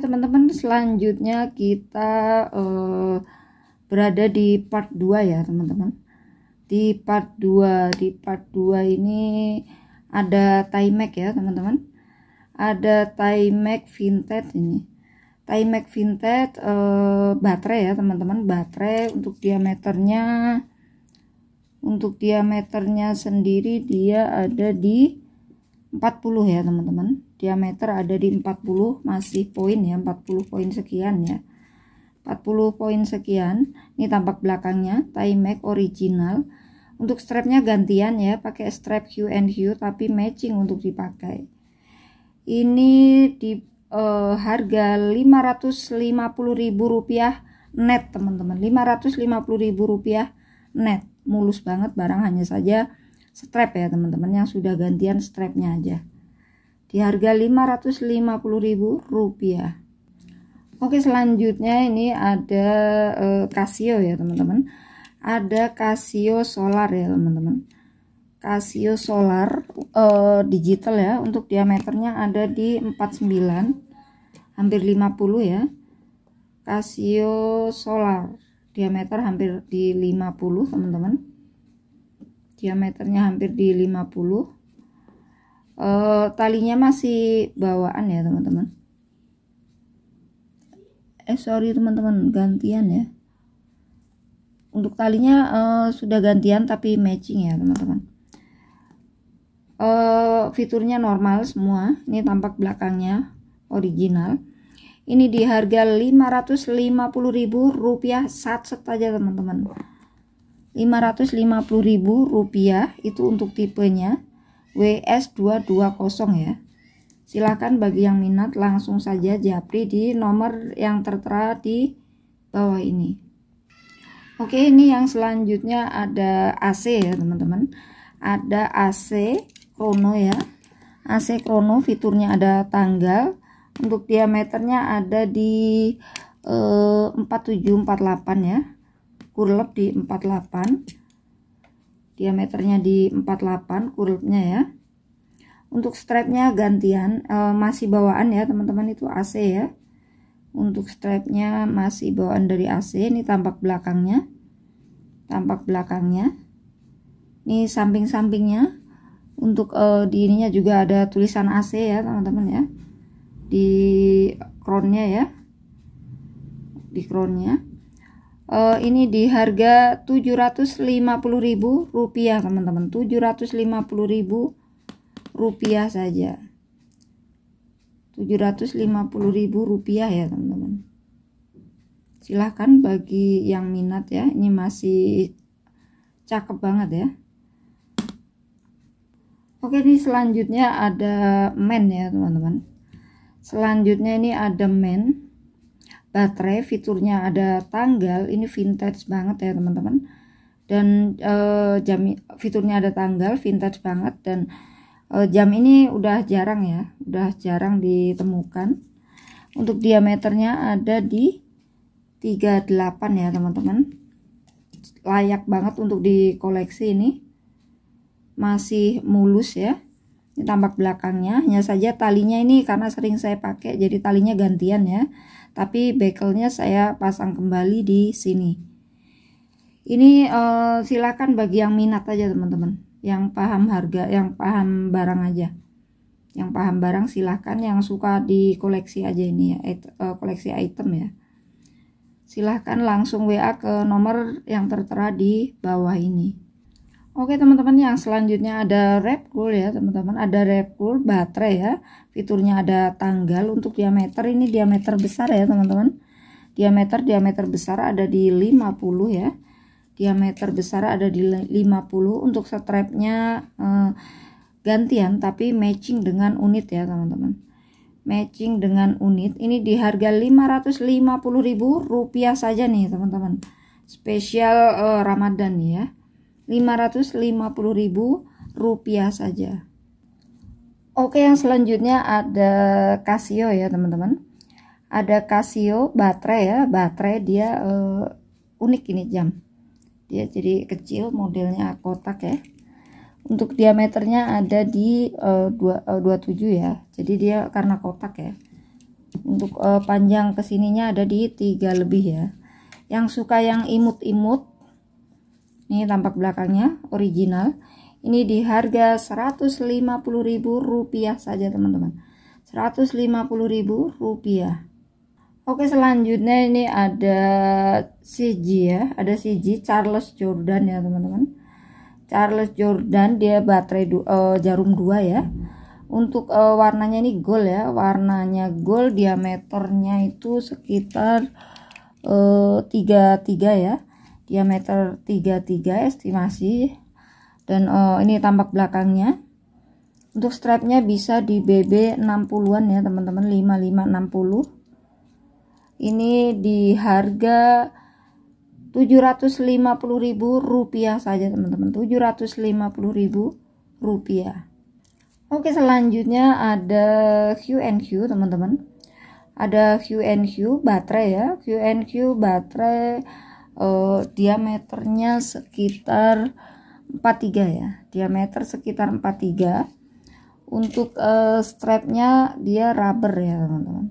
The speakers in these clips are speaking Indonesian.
teman-teman selanjutnya kita uh, berada di part 2 ya teman-teman di part 2 di part 2 ini ada Timex ya teman-teman ada Timex Vinted ini Timex Vinted uh, baterai ya teman-teman baterai untuk diameternya untuk diameternya sendiri dia ada di 40 ya teman-teman diameter ada di 40 masih poin ya 40 poin sekian ya 40 poin sekian ini tampak belakangnya timex original untuk strapnya gantian ya pakai strap Q&Q tapi matching untuk dipakai ini di uh, harga rp rupiah net teman-teman rp rupiah net mulus banget barang hanya saja strap ya teman-teman yang sudah gantian strapnya aja di harga 550.000 rupiah Oke selanjutnya ini ada e, Casio ya teman-teman ada Casio solar ya teman-teman Casio solar e, digital ya untuk diameternya ada di 49 hampir 50 ya Casio solar diameter hampir di 50 teman-teman diameternya hampir di 50 e, eh, talinya masih bawaan ya teman-teman eh sorry teman-teman gantian ya untuk talinya e, sudah gantian tapi matching ya teman-teman e, fiturnya normal semua ini tampak belakangnya original ini di harga 550.000 rupiah saat set aja teman-teman Rp550.000 itu untuk tipenya WS220 ya. silakan bagi yang minat langsung saja japri di nomor yang tertera di bawah ini. Oke, ini yang selanjutnya ada AC ya, teman-teman. Ada AC Krono ya. AC Krono fiturnya ada tanggal, untuk diameternya ada di eh, 4748 ya kurlep di 48 diameternya di 48 kurlepnya ya untuk strapnya gantian e, masih bawaan ya teman-teman itu AC ya untuk strapnya masih bawaan dari AC ini tampak belakangnya tampak belakangnya ini samping-sampingnya untuk e, di ininya juga ada tulisan AC ya teman-teman ya di crownnya ya di crownnya uh, ini di harga Rp750.000 teman-teman Rp750.000 rupiah saja Rp750.000 rupiah ya teman-teman silahkan bagi yang minat ya ini masih cakep banget ya Oke ini selanjutnya ada men ya teman-teman selanjutnya ini ada men baterai fiturnya ada tanggal ini vintage banget ya teman-teman dan e, jam fiturnya ada tanggal vintage banget dan e, jam ini udah jarang ya udah jarang ditemukan untuk diameternya ada di 38 ya teman-teman layak banget untuk di koleksi ini masih mulus ya tampak belakangnya hanya saja talinya ini karena sering saya pakai jadi talinya gantian ya tapi bekelnya saya pasang kembali di sini ini uh, silakan bagi yang minat aja teman-teman yang paham harga yang paham barang aja yang paham barang silahkan yang suka di koleksi aja ini ya it, uh, koleksi item ya silahkan langsung WA ke nomor yang tertera di bawah ini Oke teman-teman yang selanjutnya ada Repcool ya teman-teman ada Repcool baterai ya fiturnya ada tanggal untuk diameter ini diameter besar ya teman-teman diameter diameter besar ada di 50 ya diameter besar ada di 50 untuk strapnya eh, gantian tapi matching dengan unit ya teman-teman matching dengan unit ini di harga 550.000 rupiah saja nih teman-teman spesial eh, Ramadan ya 550.000 rupiah saja oke yang selanjutnya ada Casio ya teman-teman ada Casio baterai ya baterai dia uh, unik ini jam dia jadi kecil modelnya kotak ya untuk diameternya ada di uh, dua, eh, uh, 27 ya jadi dia karena kotak ya untuk uh, panjang kesininya ada di tiga lebih ya yang suka yang imut-imut ini tampak belakangnya original. Ini di harga Rp150.000 saja teman-teman. Rp150.000. Oke, selanjutnya ini ada CG ya. Ada CG Charles Jordan ya, teman-teman. Charles Jordan dia baterai du uh, jarum 2 ya. Untuk uh, warnanya ini gold ya. Warnanya gold, diameternya itu sekitar uh, eh, 33 ya diameter ya, 33 estimasi dan uh, ini tampak belakangnya untuk strapnya bisa di BB 60-an ya teman-teman 5560 ini di harga 750.000 rupiah saja teman-teman 750.000 rupiah Oke selanjutnya ada Q&Q teman-teman ada Q&Q baterai ya Q&Q baterai uh, diameternya sekitar 43 ya diameter sekitar 43 untuk uh, strapnya dia rubber ya teman-teman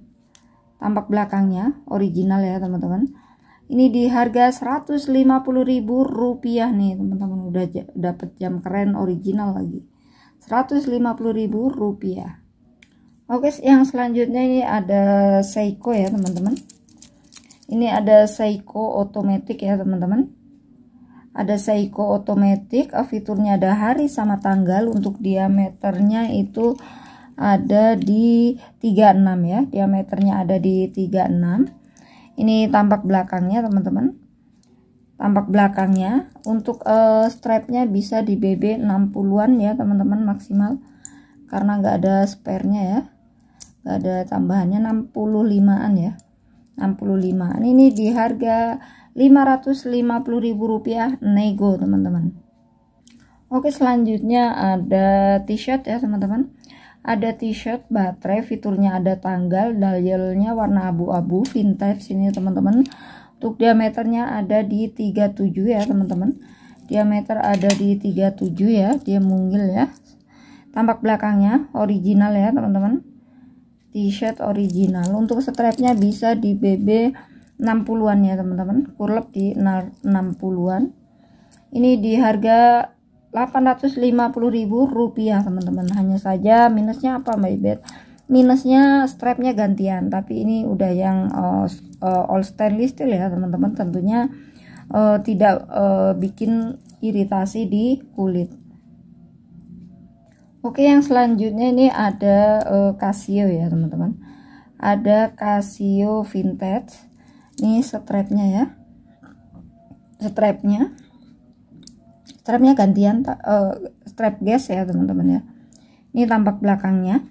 tampak belakangnya original ya teman-teman ini di harga 150.000 rupiah nih teman-teman udah dapet jam keren original lagi 150.000 rupiah oke yang selanjutnya ini ada Seiko ya teman-teman ini ada Seiko otomatik ya teman-teman ada Seiko otomatik fiturnya ada hari sama tanggal untuk diameternya itu ada di 36 ya diameternya ada di 36 ini tampak belakangnya teman-teman tampak belakangnya untuk uh, eh, strapnya bisa di BB 60-an ya teman-teman maksimal karena nggak ada sparenya ya nggak ada tambahannya 65an ya 65 nah, ini di harga 550.000 rupiah nego teman-teman Oke selanjutnya ada t-shirt ya teman-teman ada t-shirt baterai fiturnya ada tanggal dialnya warna abu-abu vintage ini teman-teman untuk diameternya ada di 37 ya teman-teman diameter ada di 37 ya dia mungil ya tampak belakangnya original ya teman-teman T-shirt original untuk strapnya bisa di BB 60-an ya teman-teman kurlap di 60-an ini di harga 850.000 rupiah teman-teman hanya saja minusnya apa mbak Ibet minusnya strapnya gantian tapi ini udah yang uh, all stainless steel ya teman-teman tentunya uh, tidak uh, bikin iritasi di kulit Oke, yang selanjutnya ini ada uh, Casio ya, teman-teman. Ada Casio vintage. Ini strapnya ya. Strapnya. Strapnya gantian uh, strap gas ya, teman-teman ya. Ini tampak belakangnya.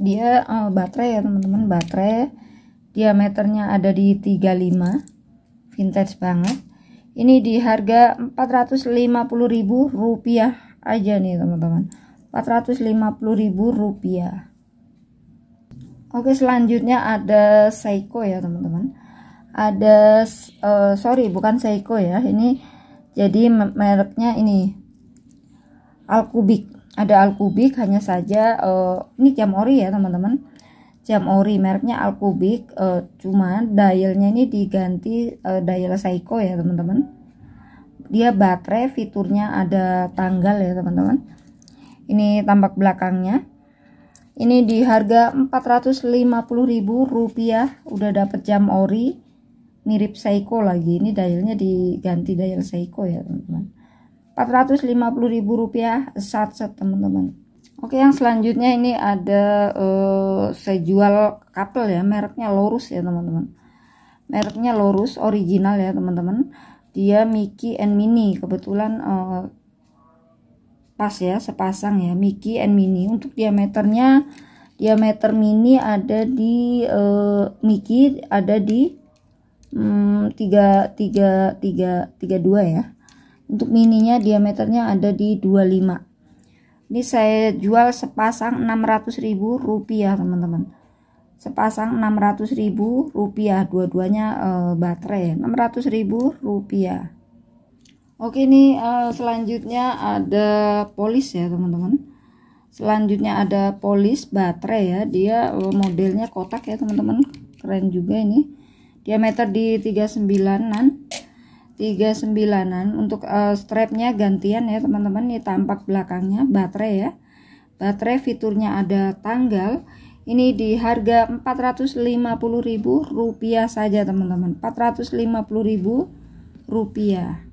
Dia uh, baterai ya, teman-teman, baterai. Diameternya ada di 35. Vintage banget. Ini di harga rp rupiah aja nih, teman-teman 450.000 rupiah Oke selanjutnya ada Seiko ya teman-teman ada uh, sorry bukan Seiko ya ini jadi mereknya ini Alkubik ada Alkubik hanya saja uh, ini jam ori ya teman-teman jam ori mereknya Alkubik uh, e, cuma dialnya ini diganti uh, dial Seiko ya teman-teman dia baterai fiturnya ada tanggal ya teman-teman ini tampak belakangnya. Ini di harga Rp450.000 udah dapet jam ori mirip Seiko lagi. Ini dialnya diganti dial Seiko ya, teman-teman. Rp450.000 satu teman-teman. Oke, yang selanjutnya ini ada uh, jual couple ya, mereknya Lorus ya, teman-teman. Mereknya Lorus original ya, teman-teman. Dia Mickey and Mini. Kebetulan uh, pas ya sepasang ya Mickey and Minnie untuk diameternya diameter mini ada di uh, Mickey ada di um, tiga ya untuk mininya diameternya ada di 25 ini saya jual sepasang 600 ribu rupiah teman-teman sepasang 600 ribu rupiah dua-duanya uh, baterai 600 ya. ribu rupiah Oke ini uh, eh, selanjutnya ada polis ya teman-teman selanjutnya ada polis baterai ya dia eh, modelnya kotak ya teman-teman keren juga ini diameter di 39an 39an untuk uh, strapnya gantian ya teman-teman ini tampak belakangnya baterai ya baterai fiturnya ada tanggal ini di harga ribu rupiah saja teman-teman ribu rupiah.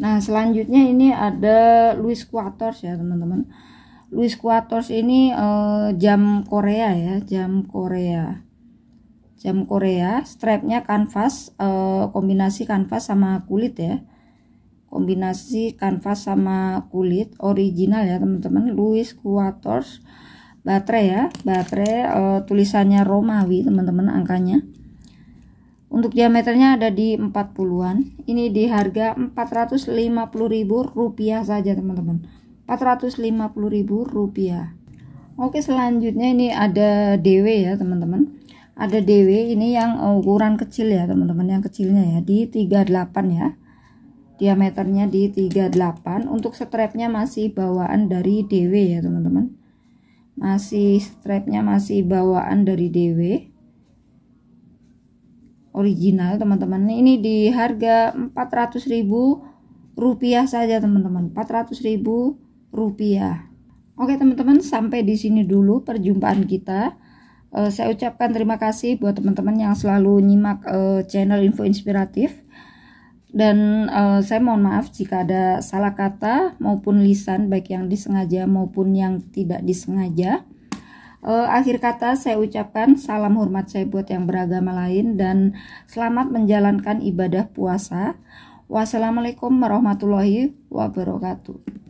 Nah, selanjutnya ini ada Louis Quarters ya, teman-teman. Louis Quarters ini uh, jam Korea ya, jam Korea. Jam Korea, strapnya kanvas, uh, kombinasi kanvas sama kulit ya. Kombinasi kanvas sama kulit, original ya, teman-teman. Louis Quarters, baterai ya, baterai uh, tulisannya Romawi, teman-teman, angkanya. Untuk diameternya ada di 40-an. Ini di harga rp rupiah saja, teman-teman. rp rupiah. Oke, selanjutnya ini ada DW ya, teman-teman. Ada DW ini yang ukuran kecil ya, teman-teman. Yang kecilnya ya di 38 ya. Diameternya di 38. Untuk strapnya masih bawaan dari DW ya, teman-teman. Masih strapnya masih bawaan dari DW original teman-teman ini di harga 400.000 rupiah saja teman-teman 400.000 rupiah Oke teman-teman sampai di sini dulu perjumpaan kita uh, saya ucapkan terima kasih buat teman-teman yang selalu nyimak uh, channel info inspiratif dan uh, saya mohon maaf jika ada salah kata maupun lisan baik yang disengaja maupun yang tidak disengaja Uh, akhir kata saya ucapkan salam hormat saya buat yang beragama lain dan selamat menjalankan ibadah puasa. Wassalamualaikum warahmatullahi wabarakatuh.